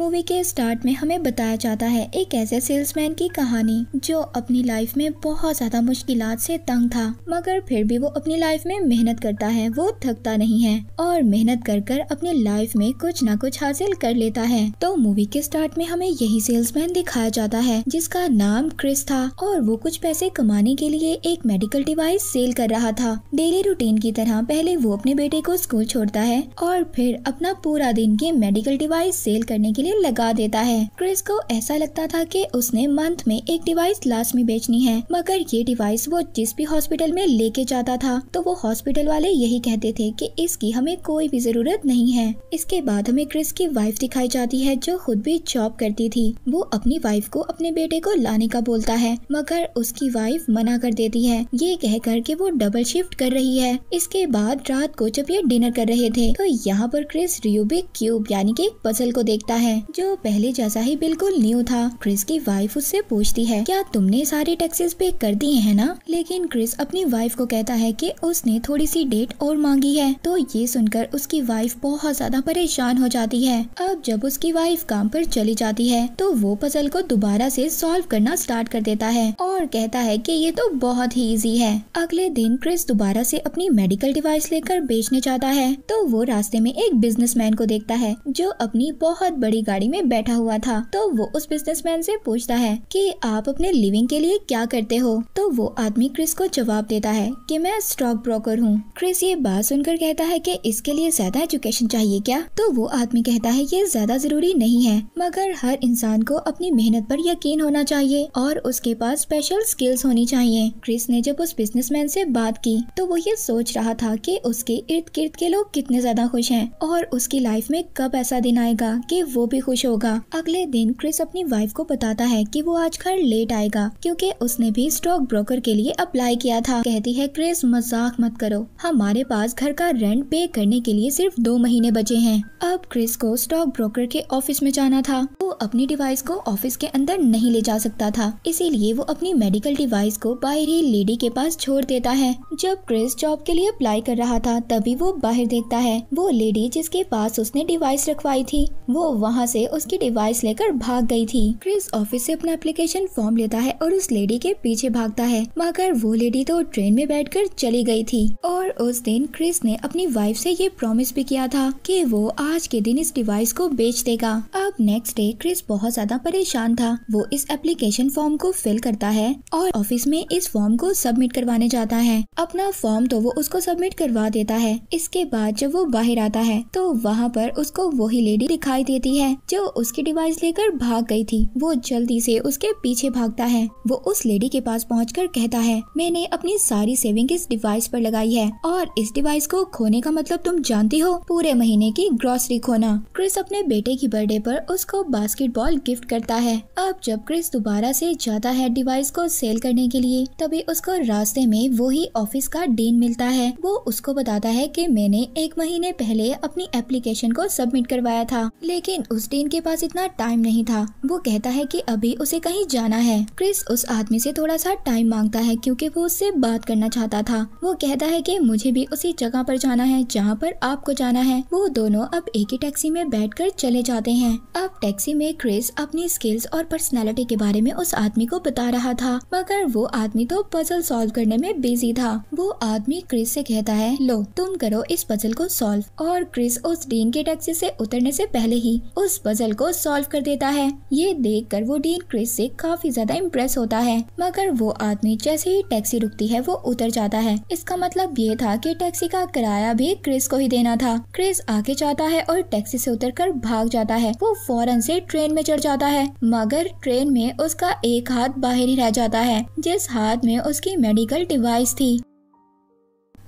Movie के start में हमें बताया जाता है एक ऐसे सेल्समैन की कहानी जो अपनी लाइफ में बहुत ज्यादा मुश्किल से तंग था मगर फिर भी वो अपनी लाइफ में मेहनत करता है वो थकता नहीं है और मेहनत कर कर अपने लाइफ में कुछ न कुछ हासिल कर लेता है तो मूवी के स्टार्ट में हमें यही सेल्समैन दिखाया जाता है जिसका नाम क्रिस था और वो कुछ पैसे कमाने के लिए एक मेडिकल डिवाइस सेल कर रहा था डेली रूटीन की तरह पहले वो अपने बेटे को स्कूल छोड़ता है और फिर अपना पूरा दिन के मेडिकल डिवाइस सेल करने के लिए लिए लगा देता है क्रिस को ऐसा लगता था कि उसने मंथ में एक डिवाइस लास्ट में बेचनी है मगर ये डिवाइस वो जिस भी हॉस्पिटल में लेके जाता था तो वो हॉस्पिटल वाले यही कहते थे कि इसकी हमें कोई भी जरूरत नहीं है इसके बाद हमें क्रिस की वाइफ दिखाई जाती है जो खुद भी जॉब करती थी वो अपनी वाइफ को अपने बेटे को लाने का बोलता है मगर उसकी वाइफ मना कर देती है ये कहकर के वो डबल शिफ्ट कर रही है इसके बाद रात को जब ये डिनर कर रहे थे तो यहाँ पर क्रिस रियोबिक क्यूब यानी कि पजल को देखता है है जो पहले जैसा ही बिल्कुल न्यू था क्रिस की वाइफ उससे पूछती है क्या तुमने सारे टैक्सेस पे कर दिए है ना लेकिन क्रिस अपनी वाइफ को कहता है कि उसने थोड़ी सी डेट और मांगी है तो ये सुनकर उसकी वाइफ बहुत ज्यादा परेशान हो जाती है अब जब उसकी वाइफ काम पर चली जाती है तो वो पजल को दोबारा से सॉल्व करना स्टार्ट कर देता है और कहता है कि ये तो बहुत ही इजी है अगले दिन क्रिस दोबारा से अपनी मेडिकल डिवाइस लेकर बेचने जाता है तो वो रास्ते में एक बिजनेसमैन को देखता है जो अपनी बहुत बड़ी वाली गाड़ी में बैठा हुआ था तो वो उस बिजनेसमैन से पूछता है कि आप अपने लिविंग के लिए क्या करते हो तो वो आदमी क्रिस को जवाब देता है कि मैं स्टॉक ब्रोकर हूँ क्रिस ये बात सुनकर कहता है कि इसके लिए ज्यादा एजुकेशन चाहिए क्या तो वो आदमी कहता है ये ज्यादा जरूरी नहीं है मगर हर इंसान को अपनी मेहनत पर यकीन होना चाहिए और उसके पास स्पेशल स्किल्स होनी चाहिए क्रिस ने जब उस बिजनेसमैन से बात की तो वो ये सोच रहा था कि उसके इर्द गिर्द के लोग कितने ज्यादा खुश हैं और उसकी लाइफ में कब ऐसा दिन आएगा कि वो भी खुश होगा अगले दिन क्रिस अपनी वाइफ को बताता है कि वो आज घर लेट आएगा क्योंकि उसने भी स्टॉक ब्रोकर के लिए अप्लाई किया था कहती है क्रिस मजाक मत करो हमारे पास घर का रेंट पे करने के लिए सिर्फ दो महीने बचे हैं अब क्रिस को स्टॉक ब्रोकर के ऑफिस में जाना था वो अपनी डिवाइस को ऑफिस के अंदर नहीं ले जा सकता था इसीलिए वो अपनी मेडिकल डिवाइस को बाहर ही लेडी के पास छोड़ देता है जब क्रिस जॉब के लिए अप्लाई कर रहा था तभी वो बाहर देखता है वो लेडी जिसके पास उसने डिवाइस रखवाई थी वो वहाँ वहाँ से उसकी डिवाइस लेकर भाग गई थी क्रिस ऑफिस से अपना एप्लीकेशन फॉर्म लेता है और उस लेडी के पीछे भागता है मगर वो लेडी तो ट्रेन में बैठकर चली गई थी और उस दिन क्रिस ने अपनी वाइफ से ये प्रॉमिस भी किया था कि वो आज के दिन इस डिवाइस को बेच देगा अब नेक्स्ट डे क्रिस बहुत ज्यादा परेशान था वो इस एप्लीकेशन फॉर्म को फिल करता है और ऑफिस में इस फॉर्म को सबमिट करवाने जाता है अपना फॉर्म तो वो उसको सबमिट करवा देता है इसके बाद जब वो बाहर आता है तो वहाँ पर उसको वही लेडी दिखाई देती है है जो उसकी डिवाइस लेकर भाग गई थी वो जल्दी से उसके पीछे भागता है वो उस लेडी के पास पहुँच कहता है मैंने अपनी सारी सेविंग इस डिवाइस पर लगाई है और इस डिवाइस को खोने का मतलब तुम जानती हो पूरे महीने की ग्रोसरी खोना क्रिस अपने बेटे की बर्थडे आरोप उसको बास्केट गिफ्ट करता है अब जब क्रिस दोबारा से जाता है डिवाइस को सेल करने के लिए तभी उसको रास्ते में वो ही ऑफिस का डीन मिलता है वो उसको बताता है कि मैंने एक महीने पहले अपनी एप्लीकेशन को सबमिट करवाया था लेकिन उस उस डेन के पास इतना टाइम नहीं था वो कहता है कि अभी उसे कहीं जाना है क्रिस उस आदमी से थोड़ा सा टाइम मांगता है क्योंकि वो उससे बात करना चाहता था वो कहता है कि मुझे भी उसी जगह पर जाना है जहाँ पर आपको जाना है वो दोनों अब एक ही टैक्सी में कर चले जाते हैं अब टैक्सी में क्रिस अपनी स्किल्स और पर्सनैलिटी के बारे में उस आदमी को बता रहा था मगर वो आदमी तो पजल सोल्व करने में बिजी था वो आदमी क्रिस से कहता है लो तुम करो इस पजल को सोल्व और क्रिस उस डीन के टैक्सी से उतरने से पहले ही उस उस पजल को सॉल्व कर देता है ये देख कर वो डीन क्रिस से काफी ज्यादा इम्प्रेस होता है मगर वो आदमी जैसे ही टैक्सी रुकती है वो उतर जाता है इसका मतलब ये था कि टैक्सी का किराया भी क्रिस को ही देना था क्रिस आगे जाता है और टैक्सी से उतरकर भाग जाता है वो फौरन से ट्रेन में चढ़ जाता है मगर ट्रेन में उसका एक हाथ बाहर ही रह जाता है जिस हाथ में उसकी मेडिकल डिवाइस थी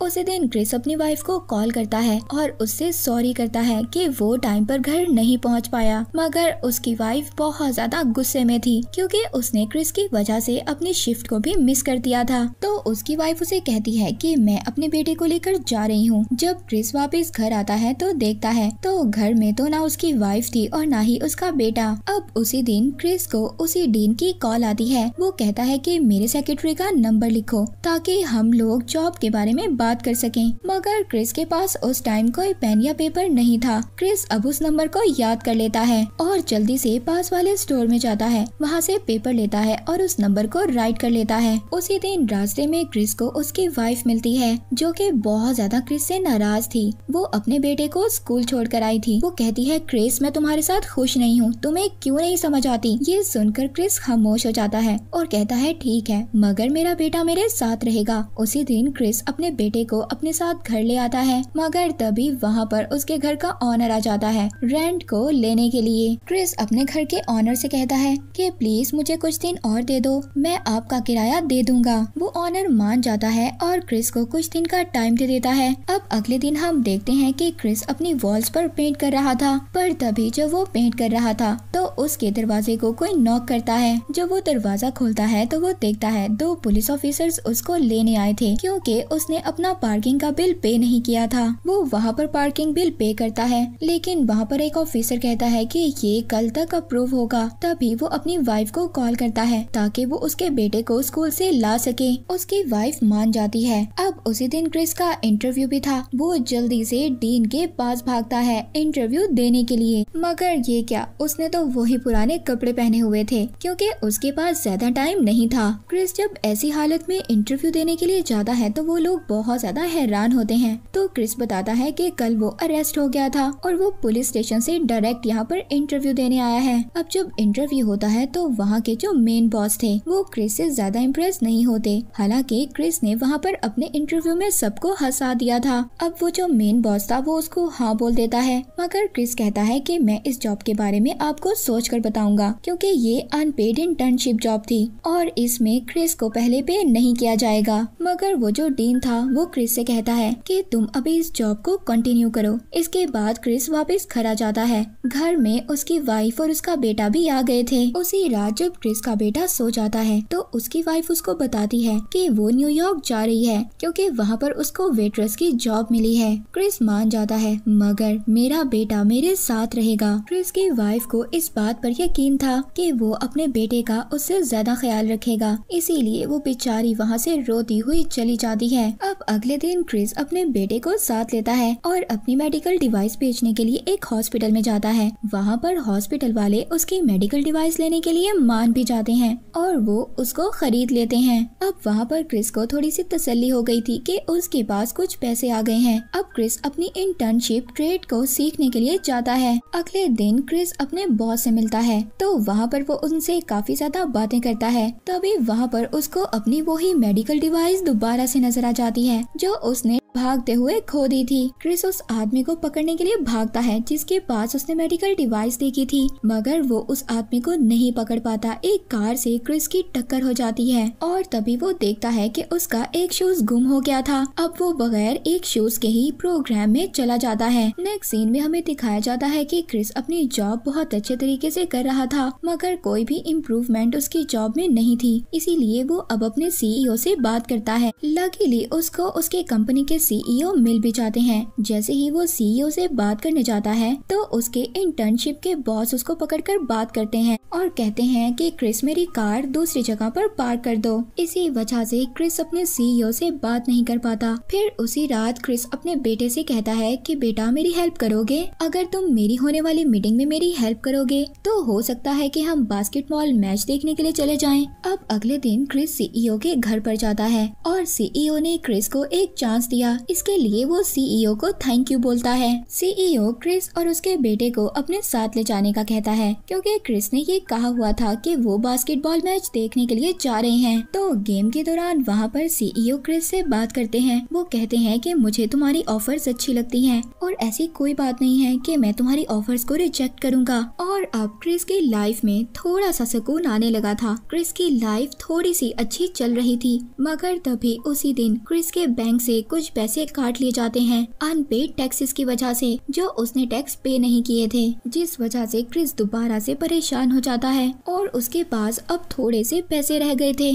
उसी दिन क्रिस अपनी वाइफ को कॉल करता है और उससे सॉरी करता है कि वो टाइम पर घर नहीं पहुंच पाया मगर उसकी वाइफ बहुत ज्यादा गुस्से में थी क्योंकि उसने क्रिस की वजह से अपनी शिफ्ट को भी मिस कर दिया था तो उसकी वाइफ उसे कहती है कि मैं अपने बेटे को लेकर जा रही हूँ जब क्रिस वापस घर आता है तो देखता है तो घर में तो ना उसकी वाइफ थी और ना ही उसका बेटा अब उसी दिन क्रिस को उसी डीन की कॉल आती है वो कहता है की मेरे सेक्रेटरी का नंबर लिखो ताकि हम लोग जॉब के बारे में बात बात कर सकें मगर क्रिस के पास उस टाइम कोई पेन या पेपर नहीं था क्रिस अब उस नंबर को याद कर लेता है और जल्दी से पास वाले स्टोर में जाता है वहाँ से पेपर लेता है और उस नंबर को राइट कर लेता है उसी दिन रास्ते में क्रिस को उसकी वाइफ मिलती है जो की बहुत ज्यादा क्रिस से नाराज थी वो अपने बेटे को स्कूल छोड़ कर आई थी वो कहती है क्रिस मैं तुम्हारे साथ खुश नहीं हूँ तुम्हें क्यों नहीं समझ आती ये सुनकर क्रिस खामोश हो जाता है और कहता है ठीक है मगर मेरा बेटा मेरे साथ रहेगा उसी दिन क्रिस अपने बेटे को अपने साथ घर ले आता है मगर तभी वहाँ पर उसके घर का ऑनर आ जाता है रेंट को लेने के लिए क्रिस अपने घर के ऑनर से कहता है कि प्लीज मुझे कुछ दिन और दे दो मैं आपका किराया दे दूंगा वो ऑनर मान जाता है और क्रिस को कुछ दिन का टाइम दे देता है अब अगले दिन हम देखते हैं कि क्रिस अपनी वॉल्स पर पेंट कर रहा था पर तभी जब वो पेंट कर रहा था तो उसके दरवाजे को कोई नॉक करता है जब वो दरवाजा खोलता है तो वो देखता है दो पुलिस ऑफिसर्स उसको लेने आए थे क्योंकि उसने अपना अपना पार्किंग का बिल पे नहीं किया था वो वहाँ पर पार्किंग बिल पे करता है लेकिन वहाँ पर एक ऑफिसर कहता है कि ये कल तक अप्रूव होगा तभी वो अपनी वाइफ को कॉल करता है ताकि वो उसके बेटे को स्कूल से ला सके उसकी वाइफ मान जाती है अब उसी दिन क्रिस का इंटरव्यू भी था वो जल्दी से डीन के पास भागता है इंटरव्यू देने के लिए मगर ये क्या उसने तो वही पुराने कपड़े पहने हुए थे क्योंकि उसके पास ज्यादा टाइम नहीं था क्रिस जब ऐसी हालत में इंटरव्यू देने के लिए जाता है तो वो लोग बहुत बहुत ज्यादा हैरान होते हैं तो क्रिस बताता है कि कल वो अरेस्ट हो गया था और वो पुलिस स्टेशन से डायरेक्ट यहाँ पर इंटरव्यू देने आया है अब जब इंटरव्यू होता है तो वहाँ के जो मेन बॉस थे वो क्रिस से ज्यादा इम्प्रेस नहीं होते हालांकि क्रिस ने वहाँ पर अपने इंटरव्यू में सबको हंसा दिया था अब वो जो मेन बॉस था वो उसको हाँ बोल देता है मगर क्रिस कहता है की मैं इस जॉब के बारे में आपको सोच कर बताऊंगा क्यूँकी ये अनपेड इंटर्नशिप जॉब थी और इसमें क्रिस को पहले पे नहीं किया जाएगा मगर वो जो डीन था वो वो क्रिस से कहता है कि तुम अभी इस जॉब को कंटिन्यू करो इसके बाद क्रिस वापस घर आ जाता है घर में उसकी वाइफ और उसका बेटा भी आ गए थे उसी रात जब क्रिस का बेटा सो जाता है तो उसकी वाइफ उसको बताती है कि वो न्यूयॉर्क जा रही है क्योंकि वहाँ पर उसको वेट्रेस की जॉब मिली है क्रिस मान जाता है मगर मेरा बेटा मेरे साथ रहेगा क्रिस की वाइफ को इस बात पर यकीन था कि वो अपने बेटे का उससे ज्यादा ख्याल रखेगा इसीलिए वो बेचारी वहाँ से रोती हुई चली जाती है अब अगले दिन क्रिस अपने बेटे को साथ लेता है और अपनी मेडिकल डिवाइस भेजने के लिए एक हॉस्पिटल में जाता है वहाँ पर हॉस्पिटल वाले उसकी मेडिकल डिवाइस लेने के लिए मान भी जाते हैं और वो उसको खरीद लेते हैं अब वहाँ पर क्रिस को थोड़ी सी तसल्ली हो गई थी कि उसके पास कुछ पैसे आ गए हैं अब क्रिस अपनी इंटर्नशिप ट्रेड को सीखने के लिए जाता है अगले दिन क्रिस अपने बॉस से मिलता है तो वहाँ पर वो उनसे काफी ज्यादा बातें करता है तभी वहाँ पर उसको अपनी वही मेडिकल डिवाइस दोबारा से नजर आ जाती है जो उसने भागते हुए खो दी थी क्रिस उस आदमी को पकड़ने के लिए भागता है जिसके पास उसने मेडिकल डिवाइस देखी थी मगर वो उस आदमी को नहीं पकड़ पाता एक कार से क्रिस की टक्कर हो जाती है और तभी वो देखता है कि उसका एक शूज गुम हो गया था अब वो बगैर एक शूज के ही प्रोग्राम में चला जाता है नेक्स्ट सीन में हमें दिखाया जाता है की क्रिस अपनी जॉब बहुत अच्छे तरीके ऐसी कर रहा था मगर कोई भी इम्प्रूवमेंट उसकी जॉब में नहीं थी इसीलिए वो अब अपने सीईओ e से बात करता है लकीली उसको उसके कंपनी के सीईओ e मिल भी जाते हैं जैसे ही वो सीईओ e से बात करने जाता है तो उसके इंटर्नशिप के बॉस उसको पकड़कर बात करते हैं और कहते हैं कि क्रिस मेरी कार दूसरी जगह पर पार्क कर दो इसी वजह से क्रिस अपने सीईओ e से बात नहीं कर पाता फिर उसी रात क्रिस अपने बेटे से कहता है कि बेटा मेरी हेल्प करोगे अगर तुम मेरी होने वाली मीटिंग में मेरी हेल्प करोगे तो हो सकता है कि हम बास्केटबॉल मैच देखने के लिए चले जाएं। अब अगले दिन क्रिस सीईओ के घर पर जाता है और सीईओ ने क्रिस को एक चांस दिया था इसके लिए वो सीईओ e को थैंक यू बोलता है सीईओ क्रिस e और उसके बेटे को अपने साथ ले जाने का कहता है क्योंकि क्रिस ने ये कहा हुआ था कि वो बास्केटबॉल मैच देखने के लिए जा रहे हैं तो गेम के दौरान वहाँ पर सीईओ क्रिस e से बात करते हैं वो कहते हैं कि मुझे तुम्हारी ऑफर्स अच्छी लगती हैं और ऐसी कोई बात नहीं है कि मैं तुम्हारी ऑफर्स को रिजेक्ट करूँगा और अब क्रिस की लाइफ में थोड़ा सा सुकून आने लगा था क्रिस की लाइफ थोड़ी सी अच्छी चल रही थी मगर तभी उसी दिन क्रिस के बैंक से कुछ पैसे काट लिए जाते हैं अनपेड टैक्सेस की वजह से जो उसने टैक्स पे नहीं किए थे जिस वजह से क्रिस दोबारा से परेशान हो जाता है और उसके पास अब थोड़े से पैसे रह गए थे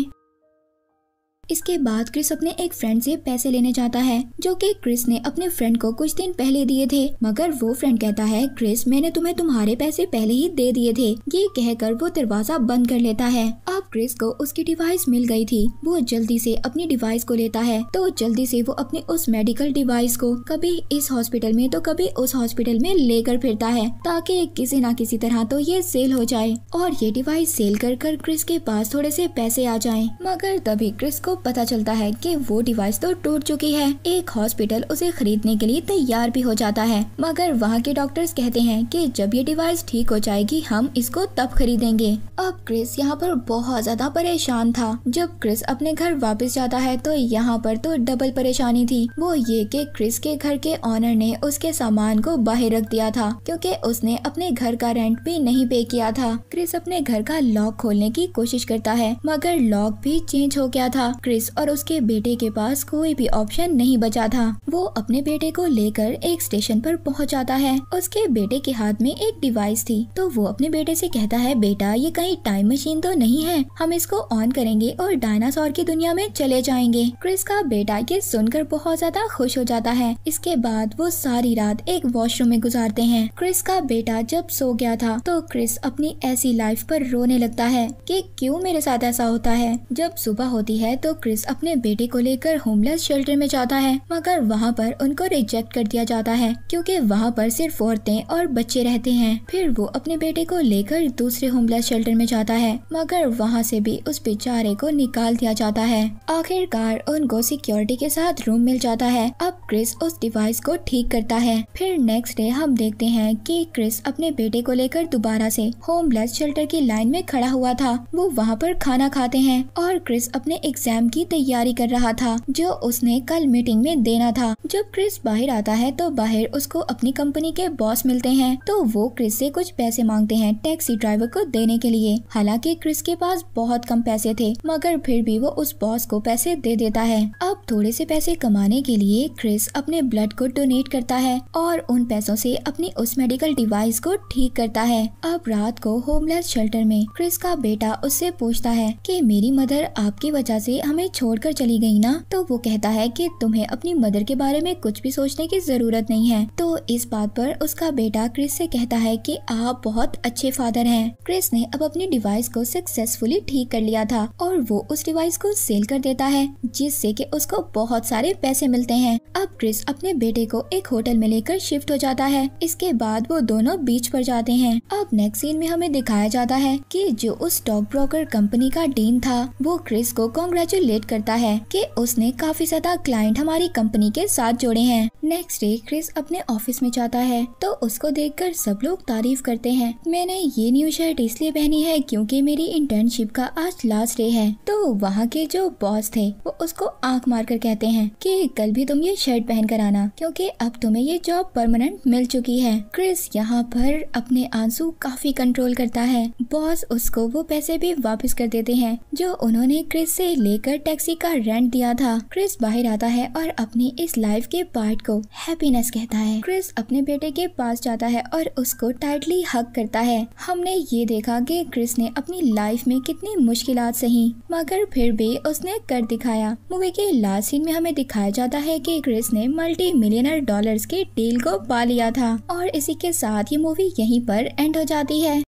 इसके बाद क्रिस अपने एक फ्रेंड से पैसे लेने जाता है जो कि क्रिस ने अपने फ्रेंड को कुछ दिन पहले दिए थे मगर वो फ्रेंड कहता है क्रिस मैंने तुम्हें तुम्हारे पैसे पहले ही दे दिए थे ये कहकर वो दरवाजा बंद कर लेता है अब क्रिस को उसकी डिवाइस मिल गई थी वो जल्दी से अपनी डिवाइस को लेता है तो जल्दी से वो अपने उस मेडिकल डिवाइस को कभी इस हॉस्पिटल में तो कभी उस हॉस्पिटल में लेकर फिरता है ताकि किसी न किसी तरह तो ये सेल हो जाए और ये डिवाइस सेल कर कर क्रिस के पास थोड़े से पैसे आ जाए मगर तभी क्रिस को पता चलता है कि वो डिवाइस तो टूट चुकी है एक हॉस्पिटल उसे खरीदने के लिए तैयार भी हो जाता है मगर वहाँ के डॉक्टर्स कहते हैं कि जब ये डिवाइस ठीक हो जाएगी हम इसको तब खरीदेंगे अब क्रिस यहाँ पर बहुत ज्यादा परेशान था जब क्रिस अपने घर वापस जाता है तो यहाँ पर तो डबल परेशानी थी वो ये की क्रिस के घर के ऑनर ने उसके सामान को बाहर रख दिया था क्यूँकी उसने अपने घर का रेंट भी नहीं पे किया था क्रिस अपने घर का लॉक खोलने की कोशिश करता है मगर लॉक भी चेंज हो गया था क्रिस और उसके बेटे के पास कोई भी ऑप्शन नहीं बचा था वो अपने बेटे को लेकर एक स्टेशन पर पहुंच जाता है उसके बेटे के हाथ में एक डिवाइस थी तो वो अपने बेटे से कहता है बेटा ये कहीं टाइम मशीन तो नहीं है हम इसको ऑन करेंगे और डायनासोर की दुनिया में चले जाएंगे क्रिस का बेटा ये सुनकर बहुत ज्यादा खुश हो जाता है इसके बाद वो सारी रात एक वॉशरूम में गुजारते हैं क्रिस का बेटा जब सो गया था तो क्रिस अपनी ऐसी लाइफ पर रोने लगता है कि क्यों मेरे साथ ऐसा होता है जब सुबह होती है तो क्रिस अपने बेटे को लेकर होमलेस शेल्टर में जाता है मगर वहाँ पर उनको रिजेक्ट कर दिया जाता है क्योंकि वहाँ पर सिर्फ औरतें और बच्चे रहते हैं फिर वो अपने बेटे को लेकर दूसरे होमलेस शेल्टर में जाता है मगर वहाँ से भी उस बेचारे को निकाल दिया जाता है आखिरकार उनको सिक्योरिटी के साथ रूम मिल जाता है अब क्रिस उस डिवाइस को ठीक करता है फिर नेक्स्ट डे हम देखते हैं कि क्रिस अपने बेटे को लेकर दोबारा से होमलेस शेल्टर की लाइन में खड़ा हुआ था वो वहाँ पर खाना खाते हैं और क्रिस अपने एग्जाम कार्यक्रम की तैयारी कर रहा था जो उसने कल मीटिंग में देना था जब क्रिस बाहर आता है तो बाहर उसको अपनी कंपनी के बॉस मिलते हैं तो वो क्रिस से कुछ पैसे मांगते हैं टैक्सी ड्राइवर को देने के लिए हालांकि क्रिस के पास बहुत कम पैसे थे मगर फिर भी वो उस बॉस को पैसे दे देता है अब थोड़े से पैसे कमाने के लिए क्रिस अपने ब्लड को डोनेट करता है और उन पैसों से अपनी उस मेडिकल डिवाइस को ठीक करता है अब रात को होमलेस शेल्टर में क्रिस का बेटा उससे पूछता है कि मेरी मदर आपकी वजह से हम हमें छोड़कर चली गई ना तो वो कहता है कि तुम्हें अपनी मदर के बारे में कुछ भी सोचने की जरूरत नहीं है तो इस बात पर उसका बेटा क्रिस से कहता है कि आप बहुत अच्छे फादर हैं क्रिस ने अब अपनी डिवाइस को सक्सेसफुली ठीक कर लिया था और वो उस डिवाइस को सेल कर देता है जिससे कि उसको बहुत सारे पैसे मिलते हैं अब क्रिस अपने बेटे को एक होटल में लेकर शिफ्ट हो जाता है इसके बाद वो दोनों बीच पर जाते हैं अब नेक्स्ट सीन में हमें दिखाया जाता है कि जो उस स्टॉक ब्रोकर कंपनी का डीन था वो क्रिस को कॉन्ग्रेचुलेट रिलेट करता है कि उसने काफी ज्यादा क्लाइंट हमारी कंपनी के साथ जोड़े हैं नेक्स्ट डे क्रिस अपने ऑफिस में जाता है तो उसको देखकर सब लोग तारीफ करते हैं मैंने ये न्यू शर्ट इसलिए पहनी है क्योंकि मेरी इंटर्नशिप का आज लास्ट डे है तो वहाँ के जो बॉस थे वो उसको आंख मार कर कहते हैं कि कल भी तुम ये शर्ट पहन कर आना क्योंकि अब तुम्हें ये जॉब परमानेंट मिल चुकी है क्रिस यहाँ पर अपने आंसू काफी कंट्रोल करता है बॉस उसको वो पैसे भी वापस कर देते हैं जो उन्होंने क्रिस से लेकर देकर टैक्सी का रेंट दिया था क्रिस बाहर आता है और अपनी इस लाइफ के पार्ट को हैप्पीनेस कहता है क्रिस अपने बेटे के पास जाता है और उसको टाइटली हक करता है हमने ये देखा कि क्रिस ने अपनी लाइफ में कितनी मुश्किल सही मगर फिर भी उसने कर दिखाया मूवी के लास्ट सीन में हमें दिखाया जाता है कि क्रिस ने मल्टी मिलियनर डॉलर्स के डील को पा लिया था और इसी के साथ ये मूवी यहीं पर एंड हो जाती है